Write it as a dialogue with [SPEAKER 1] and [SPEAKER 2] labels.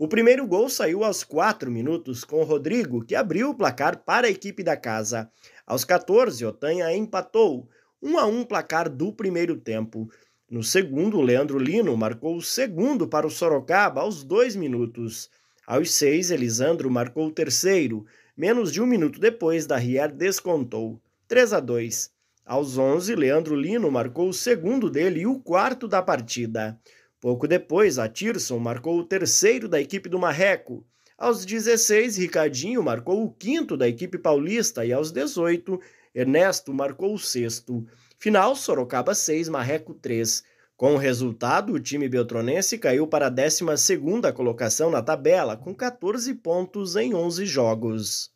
[SPEAKER 1] O primeiro gol saiu aos 4 minutos com Rodrigo, que abriu o placar para a equipe da casa. Aos 14, Otanha empatou, 1 a 1 placar do primeiro tempo. No segundo, Leandro Lino marcou o segundo para o Sorocaba aos 2 minutos. Aos 6, Elisandro marcou o terceiro. Menos de um minuto depois, Darrier descontou. 3 a 2. Aos 11, Leandro Lino marcou o segundo dele e o quarto da partida. Pouco depois, Atirson marcou o terceiro da equipe do Marreco. Aos 16, Ricardinho marcou o quinto da equipe paulista e aos 18, Ernesto marcou o sexto. Final: Sorocaba 6, Marreco 3. Com o resultado, o time beltronense caiu para a 12 colocação na tabela, com 14 pontos em 11 jogos.